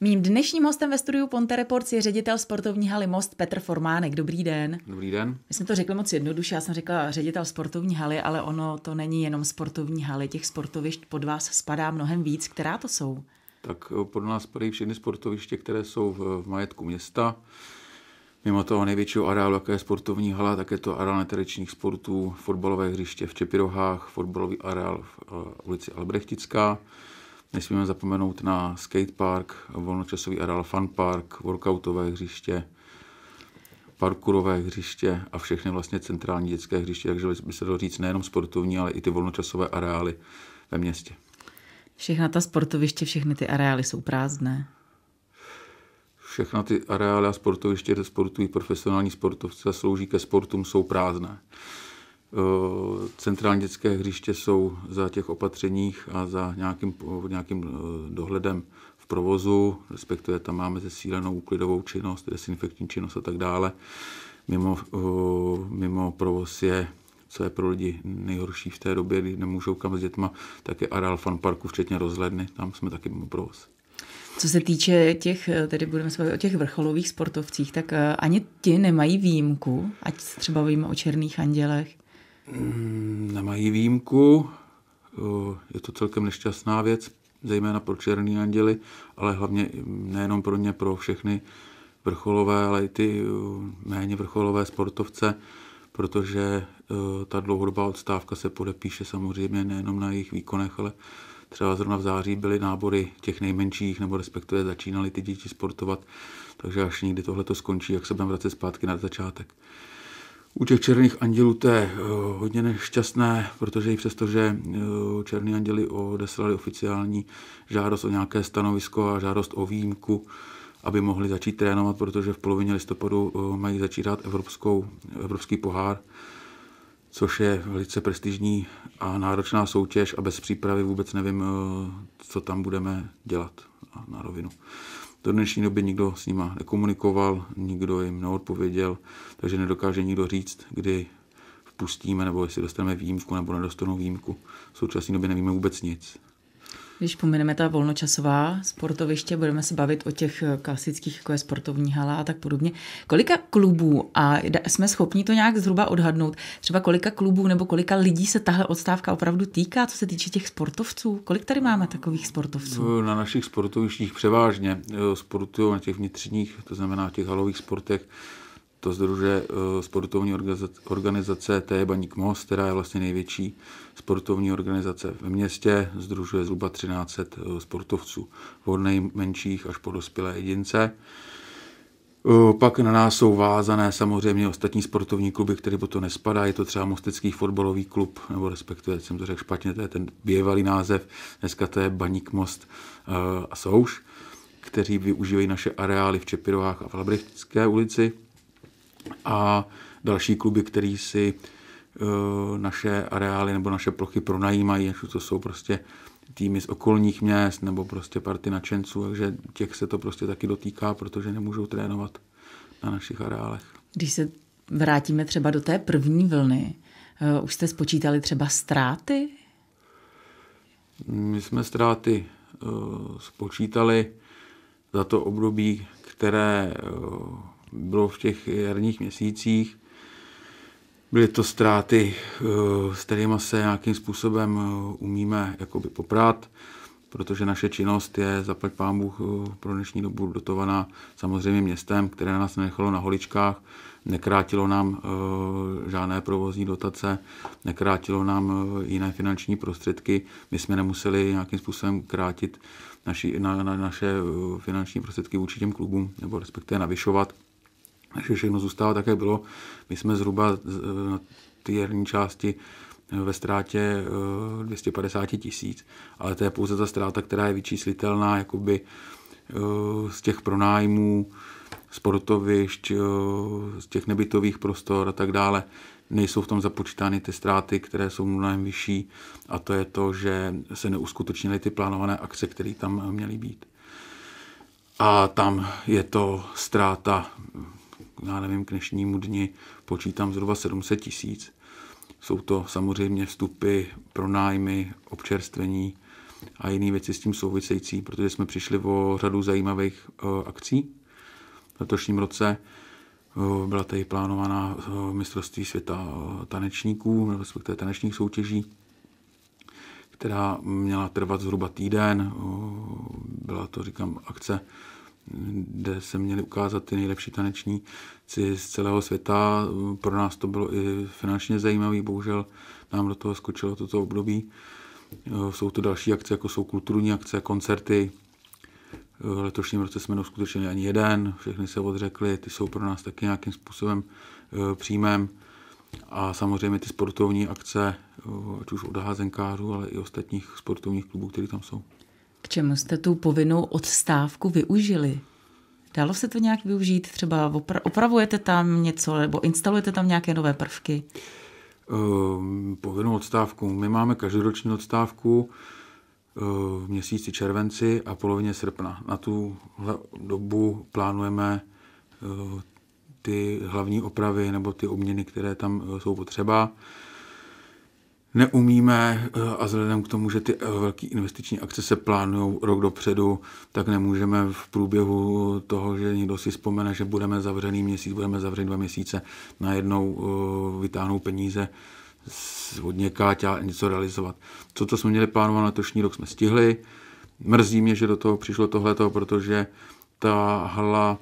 Mým dnešním hostem ve studiu Ponte Reports je ředitel sportovní haly Most Petr Formánek. Dobrý den. Dobrý den. My jsme to řekli moc jednoduše, já jsem řekla ředitel sportovní haly, ale ono to není jenom sportovní haly, těch sportovišť pod vás spadá mnohem víc. Která to jsou? Tak eh, pod nás spadají všechny sportoviště, které jsou v, v majetku města. Mimo toho největšího areálu, jaké je sportovní hala, tak je to areál netradičních sportů, fotbalové hřiště v Čepirohách, fotbalový areál v uh, ulici Albrechtická. Nesmíme zapomenout na skatepark, volnočasový areál fun park, workoutové hřiště, parkurové hřiště a všechny vlastně centrální dětské hřiště, takže by se dalo říct nejenom sportovní, ale i ty volnočasové areály ve městě. Všechna ta sportoviště, všechny ty areály jsou prázdné. Všechna ty areály a sportoviště, kde sportují profesionální sportovci a slouží ke sportům, jsou prázdné. Eh, centrální dětské hřiště jsou za těch opatřeních a za nějakým, nějakým eh, dohledem v provozu, respektive tam máme zesílenou úklidovou činnost, desinfekční činnost a tak dále. Mimo, eh, mimo provoz je co je pro lidi nejhorší v té době, kdy nemůžou kam s dětma, tak je areál parku, včetně rozhledny, tam jsme taky mimo provoz. Co se týče těch, tedy budeme se o těch vrcholových sportovcích, tak ani ti nemají výjimku, ať třeba víme o černých andělech. Mm, nemají výjimku, eh, je to celkem nešťastná věc, zejména pro černý anděly, ale hlavně nejenom pro ně, pro všechny vrcholové, ale i ty eh, méně vrcholové sportovce, protože eh, ta dlouhodobá odstávka se podepíše samozřejmě nejenom na jejich výkonech, ale třeba zrovna v září byly nábory těch nejmenších, nebo respektive začínaly ty děti sportovat, takže až někdy tohle to skončí, jak se budeme vracet zpátky na začátek. U těch černých andělů to je eh, hodně nešťastné, protože i přesto, že eh, černí anděli odeslali oficiální žádost o nějaké stanovisko a žádost o výjimku, aby mohli začít trénovat, protože v polovině listopadu eh, mají začít dát evropskou, evropský pohár, což je velice prestižní a náročná soutěž a bez přípravy vůbec nevím, co tam budeme dělat na rovinu. Do dnešní doby nikdo s nima nekomunikoval, nikdo jim neodpověděl, takže nedokáže nikdo říct, kdy vpustíme nebo jestli dostaneme výjimku nebo nedostanou výjimku. V současné době nevíme vůbec nic. Když pomineme ta volnočasová sportoviště, budeme se bavit o těch eh, klasických, jako je sportovní hala a tak podobně. Kolika klubů, a jsme schopni to nějak zhruba odhadnout, třeba kolika klubů nebo kolika lidí se tahle odstávka opravdu týká, co se týče těch sportovců? Kolik tady máme takových sportovců? Eh, na našich sportovištích převážně eh, sportují na těch vnitřních, to znamená těch halových sportech, to združuje eh, sportovní organizace, to je Baník Most, která je vlastně největší sportovní organizace ve městě, združuje zhruba 1300 eh, sportovců, od nejmenších až po dospělé jedince. Eh, pak na nás jsou vázané samozřejmě ostatní sportovní kluby, které po to nespadá. Je to třeba Mostecký fotbalový klub, nebo respektive, jsem to řekl špatně, to je ten bývalý název, dneska to je Baník Most a Souš, kteří využívají naše areály v Čepirovách a v Labrechtické ulici a další kluby, který si e, naše areály nebo naše plochy pronajímají, až to jsou prostě týmy z okolních měst nebo prostě party nadšenců, takže těch se to prostě taky dotýká, protože nemůžou trénovat na našich areálech. Když se vrátíme třeba do té první vlny, e, už jste spočítali třeba ztráty? My jsme ztráty e, spočítali za to období, které bylo v těch jarních měsících. Byly to ztráty, eh, s kterými se nějakým způsobem eh, umíme jakoby poprat, protože naše činnost je, zaplať pán Bůh, eh, pro dnešní dobu dotovaná samozřejmě městem, které nás nechalo na holičkách, nekrátilo nám žádné provozní dotace, nekrátilo nám jiné finanční prostředky. My jsme nemuseli nějakým způsobem krátit naši, na, na, naše finanční prostředky vůči těm klubům, nebo respektive navyšovat že všechno zůstává také bylo. My jsme zhruba e, na té herní části e, ve ztrátě 250 e, tisíc, ale to je pouze ta ztráta, která je vyčíslitelná jakoby z těch pronájmů, sportovišť, z těch nebytových prostor a tak dále. Nejsou v tom započítány ty ztráty, které jsou mnohem vyšší a to je to, že se neuskutečnily ty plánované akce, které tam měly být. A tam je to ztráta já nevím, k dnešnímu dni počítám zhruba 700 tisíc. Jsou to samozřejmě vstupy, pronájmy, občerstvení a jiné věci s tím související, protože jsme přišli o řadu zajímavých eh, akcí v letošním roce. Eh, byla tady plánovaná eh, mistrovství světa tanečníků, respektive tanečních soutěží, která měla trvat zhruba týden. Byla to, říkám, akce kde se měli ukázat ty nejlepší tanečníci z celého světa. Pro nás to bylo i finančně zajímavé, bohužel nám do toho skočilo toto období. Jsou to další akce, jako jsou kulturní akce, koncerty. V letošním roce jsme neuskutečnili ani jeden, všechny se odřekli, ty jsou pro nás taky nějakým způsobem eh, příjmem. A samozřejmě ty sportovní akce, eh, ať už od házenkářů, ale i ostatních sportovních klubů, které tam jsou. K čemu jste tu povinnou odstávku využili? Dalo se to nějak využít? Třeba opra- opravujete tam něco nebo instalujete tam nějaké nové prvky? Um, povinnou odstávku. My máme každoroční odstávku ehm, v měsíci červenci a polovině srpna. Na tu dobu plánujeme ehm, ty hlavní opravy nebo ty obměny, které tam jsou potřeba neumíme eh, a vzhledem k tomu, že ty eh, velké investiční akce se plánují rok dopředu, tak nemůžeme v průběhu toho, že někdo si vzpomene, že budeme zavřený měsíc, budeme zavřený dva měsíce, najednou eh, vytáhnout peníze od někáť a něco realizovat. Co to jsme měli na letošní rok, jsme stihli. Mrzí mě, že do toho přišlo tohleto, protože ta hala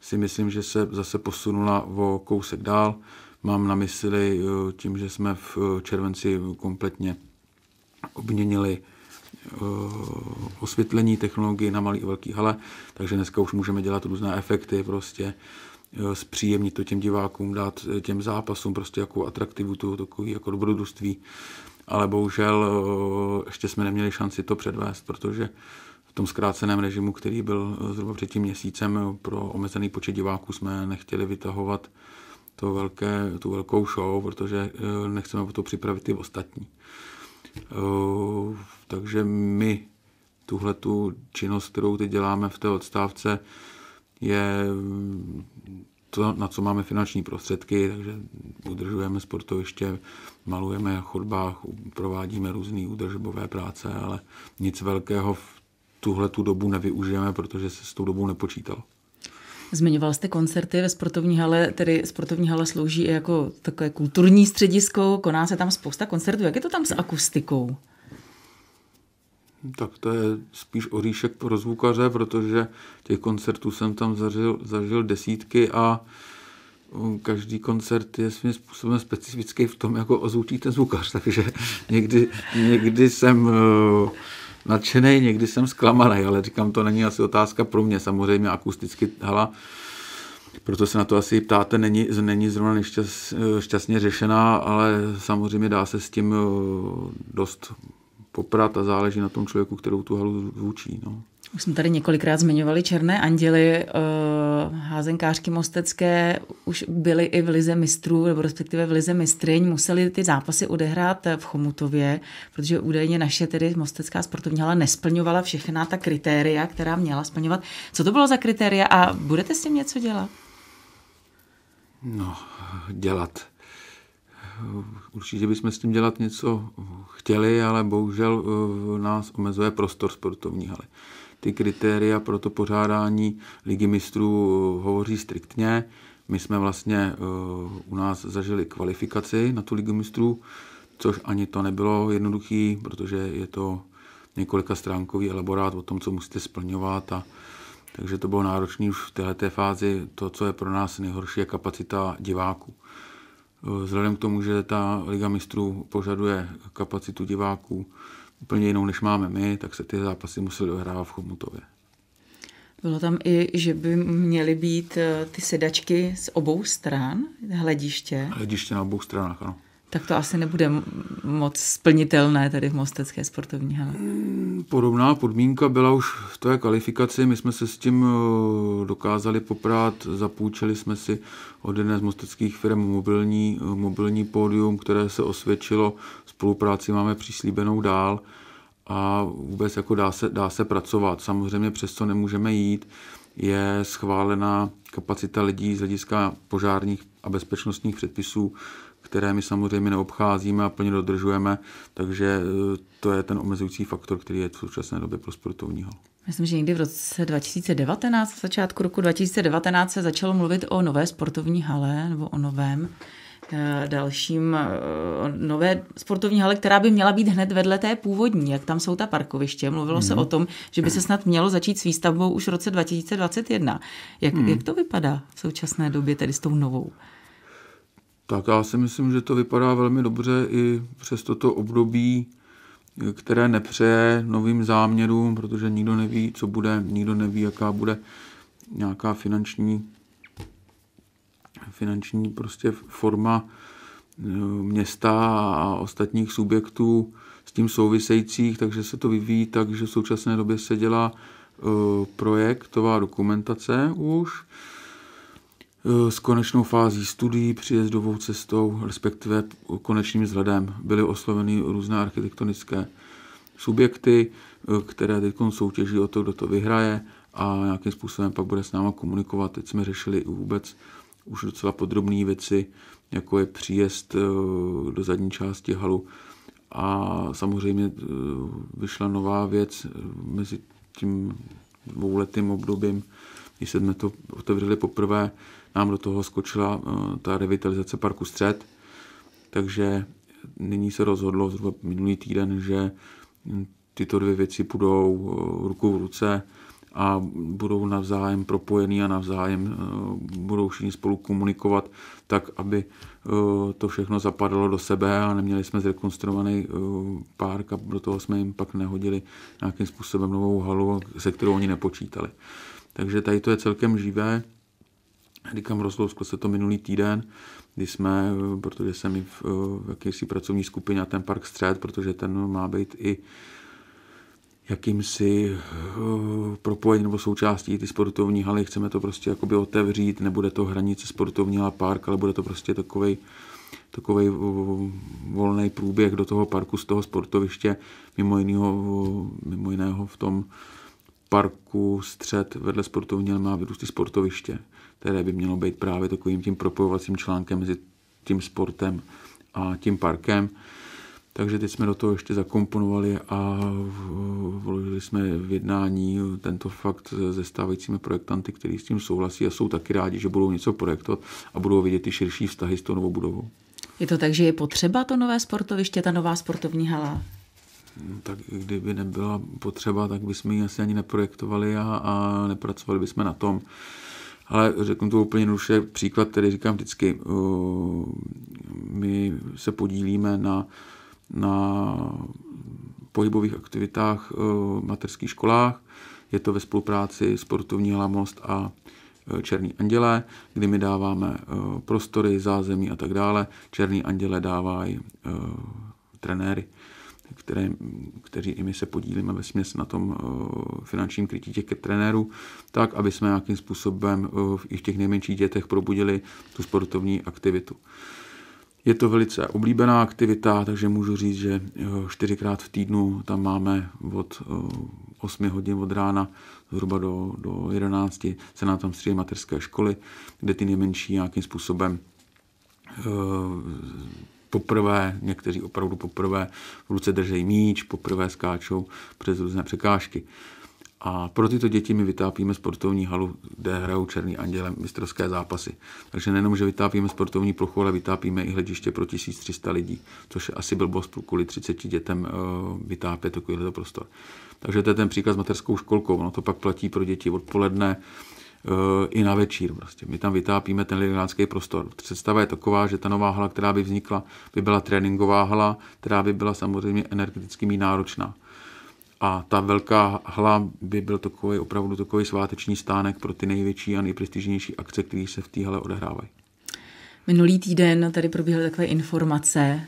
si myslím, že se zase posunula o kousek dál. Mám na mysli eh, tím, že jsme v eh, červenci kompletně obměnili eh, osvětlení technologii na malý a velký hale, takže dneska už můžeme dělat různé efekty prostě, zpříjemnit to těm divákům, dát těm zápasům prostě jako atraktivitu, takový jako dobrodružství, ale bohužel ještě jsme neměli šanci to předvést, protože v tom zkráceném režimu, který byl zhruba před tím měsícem pro omezený počet diváků, jsme nechtěli vytahovat to velké, tu velkou show, protože eh, nechceme to připravit ty ostatní. Eh, takže my tuhle tu činnost, kterou teď děláme v té odstávce, je mm, to, na co máme finanční prostředky, takže udržujeme sportoviště, malujeme na chodbách, provádíme různé údržbové práce, ale nic velkého v tuhle tu dobu nevyužijeme, protože se s tou dobou nepočítalo. Zmiňoval jste koncerty ve sportovní hale, tedy sportovní hala slouží i jako takové kulturní středisko, koná se tam spousta koncertů. Jak je to tam s akustikou? Tak to je spíš oříšek pro zvukaře, protože těch koncertů jsem tam zažil, zažil desítky a každý koncert je svým způsobem specifický v tom, jako ozvučí ten zvukař, takže někdy, někdy jsem eh, nadšený, někdy jsem zklamaný, ale říkám, to není asi otázka pro mě. Samozřejmě akusticky hala, proto se na to asi ptáte, není, není zrovna nešťast, šťastně řešená, ale samozřejmě dá se s tím eh, dost poprat a záleží na tom člověku, kterou tu halu zvučí. No. Už jsme tady několikrát zmiňovali Černé anděly, eh, házenkářky mostecké už byly i v lize mistrů, nebo respektive v lize mistryň, museli ty zápasy odehrát eh, v Chomutově, protože údajně naše tedy mostecká sportovní hala nesplňovala všechna ta kritéria, která měla splňovat. Co to bylo za kritéria a budete s tím něco dělat? No, dělat. Určitě bychom s tím dělat něco chtěli, ale bohužel eh, nás omezuje prostor sportovní haly ty kritéria pro to pořádání ligy mistrů eh, hovoří striktně. My jsme vlastně eh, u nás zažili kvalifikaci na tu ligu mistrů, což ani to nebylo jednoduché, protože je to několika stránkový elaborát o tom, co musíte splňovat a takže to bylo náročné už v této fázi. To, co je pro nás nejhorší, je kapacita diváků. Eh, vzhledem k tomu, že ta Liga mistrů požaduje kapacitu diváků úplně jinou, než máme my, tak se ty zápasy museli dohrávat v Chomutově. Bylo tam i, že by měly být eh, ty sedačky z obou stran hlediště? Hlediště na obou stranách, ano tak to asi nebude moc splnitelné tady v Mostecké sportovní hale. Hmm, podobná podmínka byla už v té kvalifikaci. My jsme se s tím eh, dokázali poprát, zapůjčili jsme si od jedné z mosteckých firm mobilní, eh, mobilní pódium, které se osvědčilo. Spolupráci máme příslíbenou dál a vůbec jako dá se, dá se pracovat. Samozřejmě přes nemůžeme jít, je schválená kapacita lidí z hlediska požárních a bezpečnostních předpisů které my samozřejmě neobcházíme a plně dodržujeme, takže eh, to je ten omezující faktor, který je v současné době pro sportovní halu. Myslím, že někdy v roce 2019, v začátku roku 2019 se začalo mluvit o nové sportovní hale nebo o novém eh, dalším eh, nové sportovní hale, která by měla být hned vedle té původní, jak tam jsou ta parkoviště. Mluvilo hmm. se mhm. o tom, že by se snad mělo začít s výstavbou už v roce 2021. Jak, hmm. jak to vypadá v současné době tedy s tou novou? Tak já si myslím, že to vypadá velmi dobře i přes toto období, které nepřeje novým záměrům, protože nikdo neví, co bude, nikdo neví, jaká bude nějaká finanční, finanční prostě forma eh, města a ostatních subjektů s tím souvisejících, takže se to vyvíjí tak, že v současné době se dělá eh, projektová dokumentace už, Eh, s konečnou fází studií, příjezdovou cestou, respektive konečným vzhledem. Byly osloveny různé architektonické subjekty, eh, které teď soutěží o to, kdo to vyhraje a nějakým způsobem pak bude s náma komunikovat. Teď jsme řešili vůbec už docela podrobné věci, jako je příjezd eh, do zadní části halu. A samozřejmě vyšla nová věc mezi tím dvouletým obdobím, když jsme to otevřeli poprvé, nám do toho skočila eh, ta revitalizace parku Střed, takže nyní se rozhodlo zhruba minulý týden, že hm, tyto dvě věci půjdou eh, ruku v ruce a budou navzájem propojený a navzájem eh, budou všichni spolu komunikovat tak, aby to všechno zapadlo do sebe a neměli jsme zrekonstruovaný park a do toho jsme jim pak nehodili nějakým způsobem novou halu, se kterou oni nepočítali. Takže tady to je celkem živé. Říkám, rozlouzklo se to minulý týden, kdy jsme, protože jsem i v, v jakési pracovní skupině a ten park střed, protože ten má být i jakýmsi eh, propojení nebo součástí ty sportovní haly. Chceme to prostě jakoby otevřít, nebude to hranice sportovní a park, ale bude to prostě takovej, takový eh, volný průběh do toho parku z toho sportoviště, mimo, jiného mimo jiného v tom parku střed vedle sportovní má vyrůstí sportoviště, které by mělo být právě takovým tím propojovacím článkem mezi tím sportem a tím parkem. Takže teď jsme do toho ještě zakomponovali a vložili jsme v jednání tento fakt se stávajícími projektanty, kteří s tím souhlasí a jsou taky rádi, že budou něco projektovat a budou vidět ty širší vztahy s tou novou budovou. Je to tak, že je potřeba to nové sportoviště, ta nová sportovní hala? No, tak kdyby nebyla potřeba, tak bychom ji asi ani neprojektovali a, a nepracovali bychom na tom. Ale řeknu to úplně jednoduše, příklad, který říkám vždycky, my se podílíme na, na pohybových aktivitách v materských školách. Je to ve spolupráci sportovní hlamost a e, Černý anděle, kdy my dáváme e, prostory, zázemí a tak dále. Černý anděle dávají e, trenéry které, kteří i my se podílíme ve směs na tom eh, finančním krytí těch trenérů, tak, aby jsme nějakým způsobem eh, i v těch nejmenších dětech probudili tu sportovní aktivitu. Je to velice oblíbená aktivita, takže můžu říct, že eh, čtyřikrát v týdnu tam máme od 8 hodin od rána zhruba do, do 11 se nám tam střílí materské školy, kde ty nejmenší nějakým způsobem poprvé, někteří opravdu poprvé v ruce držejí míč, poprvé skáčou přes různé překážky. A pro tyto děti my vytápíme sportovní halu, kde hrajou Černý anděle mistrovské zápasy. Takže nejenom, že vytápíme sportovní plochu, ale vytápíme i hlediště pro 1300 lidí, což asi byl boss kvůli 30 dětem eh, vytápět takovýhle prostor. Takže to je ten příklad s školkou. Ono to pak platí pro děti odpoledne, i na večír. Prostě. My tam vytápíme ten lidánský prostor. Představa je taková, že ta nová hala, která by vznikla, by byla tréninková hala, která by byla samozřejmě energeticky náročná. A ta velká hla by byl takový opravdu takový sváteční stánek pro ty největší a nejprestižnější akce, které se v té hale odehrávají. Minulý týden tady probíhaly takové informace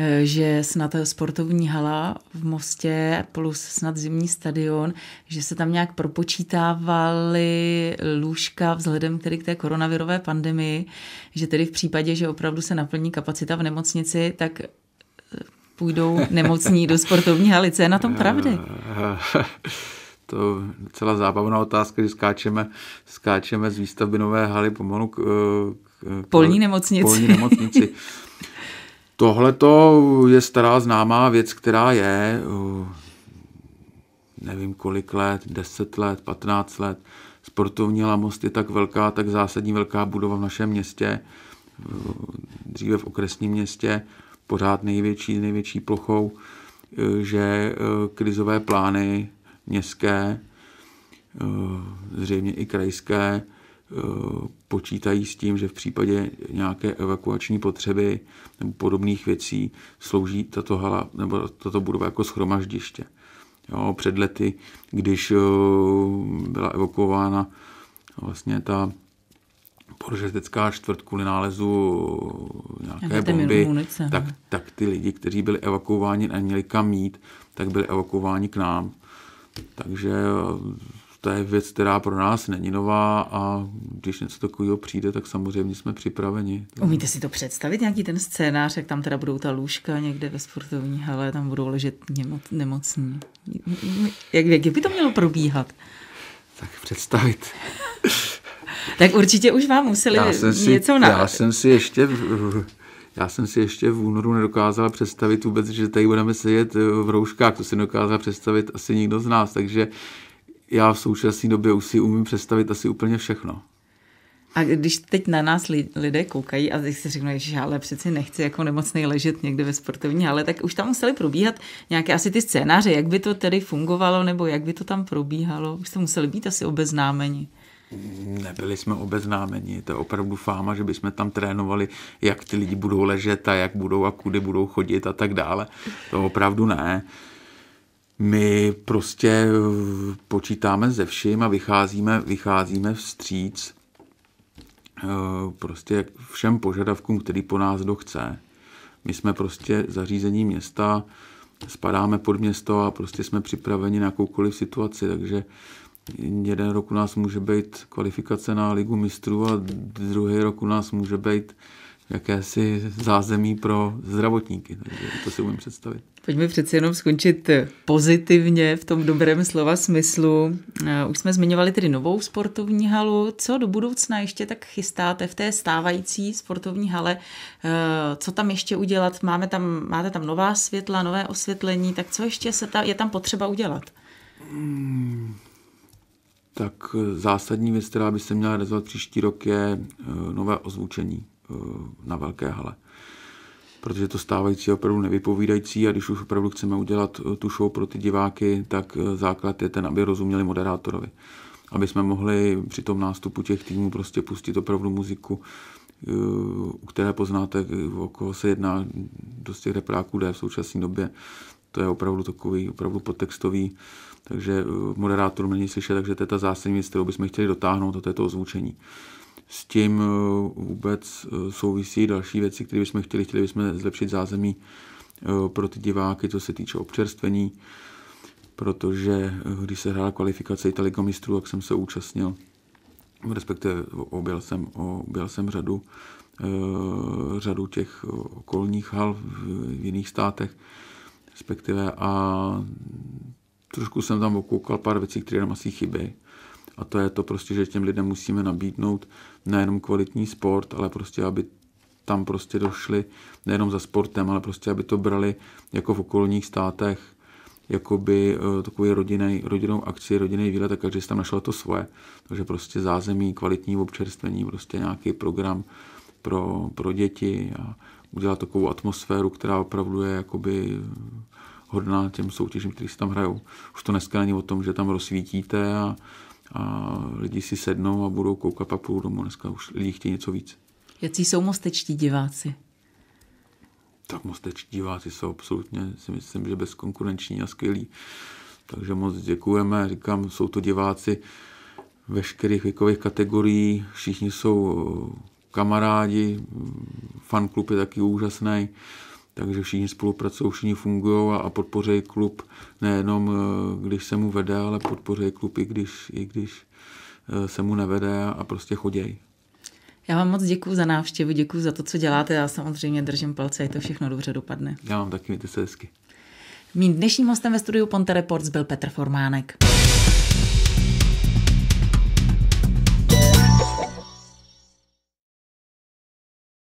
Eh, že snad sportovní hala v Mostě plus snad zimní stadion, že se tam nějak propočítávaly lůžka vzhledem tedy k té koronavirové pandemii, že tedy v případě, že opravdu se naplní kapacita v nemocnici, tak eh, půjdou nemocní do sportovní haly. Co je na tom eh, pravdy? To je celá zábavná otázka, že skáčeme, skáčeme z výstavby nové haly pomalu k, k, k polní nemocnici. Polní nemocnici. Tohle to je stará známá věc, která je, eh, nevím kolik let, 10 let, 15 let. Sportovní lamost je tak velká, tak zásadní velká budova v našem městě, eh, dříve v okresním městě, pořád největší, největší plochou, eh, že krizové plány městské, zřejmě i krajské, počítají s tím, že v případě nějaké evakuační potřeby nebo podobných věcí slouží tato hala nebo tato budova jako schromaždiště. Jo, před lety, když eh, byla evakuována vlastně ta poržetecká čtvrt kvůli nálezu eh, nějaké bomby, tak, no. tak ty lidi, kteří byli evakuováni a měli kam jít, tak byli evakuováni k nám. Takže eh, to je věc, která pro nás není nová a když něco takového přijde, tak samozřejmě jsme připraveni. Umíte si to představit, nějaký ten scénář, jak tam teda budou ta lůžka někde ve sportovní hale, tam budou ležet nemocní. Jak, jak by to mělo probíhat? Tak představit. tak určitě už vám museli já jsem si, něco na... Já jsem si ještě já jsem si ještě v únoru nedokázala představit vůbec, že tady budeme sedět v rouškách. To si nedokázala představit asi nikdo z nás. Takže já v současné době už si umím představit asi úplně všechno. A když teď na nás lidé koukají a si řeknou, že ale přeci nechci jako nemocný ležet někde ve sportovní ale tak už tam museli probíhat nějaké asi ty scénáře, jak by to tedy fungovalo nebo jak by to tam probíhalo. Už jste museli být asi obeznámeni. Nebyli jsme obeznámeni, to je opravdu fáma, že bychom tam trénovali, jak ty lidi budou ležet a jak budou a kudy budou chodit a tak dále. To opravdu ne. My prostě eh, počítáme ze vším a vycházíme, vycházíme vstříc eh, prostě všem požadavkům, který po nás kdo chce. My jsme prostě zařízení města, spadáme pod město a prostě jsme připraveni na jakoukoliv situaci, takže jeden rok u nás může být kvalifikace na ligu mistrů a druhý rok u nás může být jakési zázemí pro zdravotníky. Takže to si umím představit. Pojďme přeci jenom skončit pozitivně v tom dobrém slova smyslu. Eh, už jsme zmiňovali tedy novou sportovní halu. Co do budoucna ještě tak chystáte v té stávající sportovní hale? Eh, co tam ještě udělat? Máme tam, máte tam nová světla, nové osvětlení, tak co ještě se ta, je tam potřeba udělat? Hmm, tak eh, zásadní věc, která by se měla realizovat příští rok, je nové ozvučení na velké hale protože to stávající je opravdu nevypovídající a když už opravdu chceme udělat eh, tu show pro ty diváky, tak eh, základ je ten, aby rozuměli moderátorovi. Aby jsme mohli při tom nástupu těch týmů prostě pustit opravdu muziku, eh, u které poznáte, o koho se jedná, dost těch repráků jde v současné době. To je opravdu takový, opravdu podtextový, takže moderátor není slyšet, takže to je ta zásadní věc, kterou bychom chtěli dotáhnout, a to je to ozvučení. S tím eh, vůbec eh, souvisí další věci, které bychom chtěli. Chtěli bychom zlepšit zázemí eh, pro ty diváky, co se týče občerstvení, protože když se hrála kvalifikace Italiga mistrů, jak jsem se účastnil, respektive objel jsem, objel jsem řadu, řadu těch okolních hal v jiných státech, respektive a trošku jsem tam okoukal pár věcí, které nám asi chybějí. A to je to prostě, že těm lidem musíme nabídnout nejenom kvalitní sport, ale prostě, aby tam prostě došli nejenom za sportem, ale prostě, aby to brali jako v okolních státech jakoby eh, takový rodinný, rodinnou akci, rodinný výlet, tak každý si tam našel to svoje. Takže prostě zázemí, kvalitní občerstvení, prostě nějaký program pro, pro děti a udělat takovou atmosféru, která opravdu je jakoby hodná těm soutěžím, kteří si tam hrajou. Už to dneska není o tom, že tam rozsvítíte a a lidi si sednou a budou koukat a půjdou domů. Dneska už lidi chtějí něco víc. Jaký jsou mostečtí diváci? Tak mostečtí diváci jsou absolutně, si myslím, že bezkonkurenční a skvělí. Takže moc děkujeme. Říkám, jsou to diváci veškerých věkových kategorií. Všichni jsou kamarádi. Fanklub je taky úžasný takže všichni spolupracují, všichni fungují a, a podpořejí klub nejenom, eh, když se mu vede, ale podpořejí klub i když, i když eh, se mu nevede a prostě chodějí. Já vám moc děkuji za návštěvu, děkuji za to, co děláte. Já samozřejmě držím palce, je to všechno dobře dopadne. Já vám taky, mějte se hezky. Mým dnešním hostem ve studiu Ponte Reports byl Petr Formánek.